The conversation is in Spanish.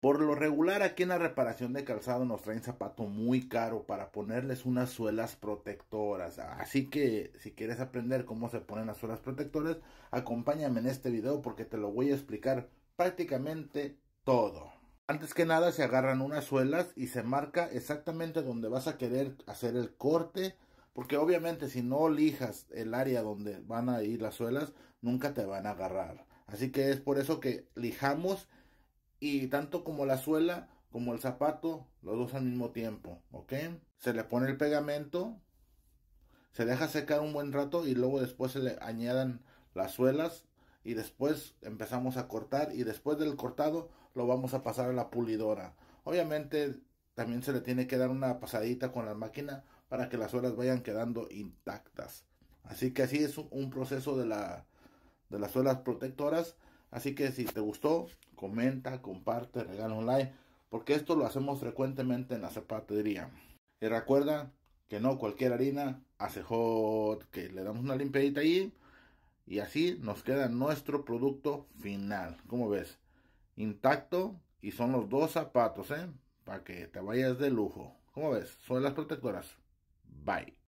Por lo regular aquí en la reparación de calzado nos traen zapato muy caro para ponerles unas suelas protectoras. Así que si quieres aprender cómo se ponen las suelas protectoras, acompáñame en este video porque te lo voy a explicar prácticamente todo. Antes que nada se agarran unas suelas y se marca exactamente donde vas a querer hacer el corte. Porque obviamente si no lijas el área donde van a ir las suelas, nunca te van a agarrar. Así que es por eso que lijamos y tanto como la suela como el zapato, los dos al mismo tiempo, ¿ok? Se le pone el pegamento, se deja secar un buen rato y luego después se le añadan las suelas y después empezamos a cortar y después del cortado lo vamos a pasar a la pulidora. Obviamente también se le tiene que dar una pasadita con la máquina para que las suelas vayan quedando intactas. Así que así es un proceso de, la, de las suelas protectoras Así que si te gustó, comenta, comparte, regala un like, porque esto lo hacemos frecuentemente en la zapatería. Y recuerda que no cualquier harina hace que le damos una limpiadita ahí y así nos queda nuestro producto final. Como ves, intacto y son los dos zapatos, ¿eh? Para que te vayas de lujo. Como ves, son las protectoras. Bye.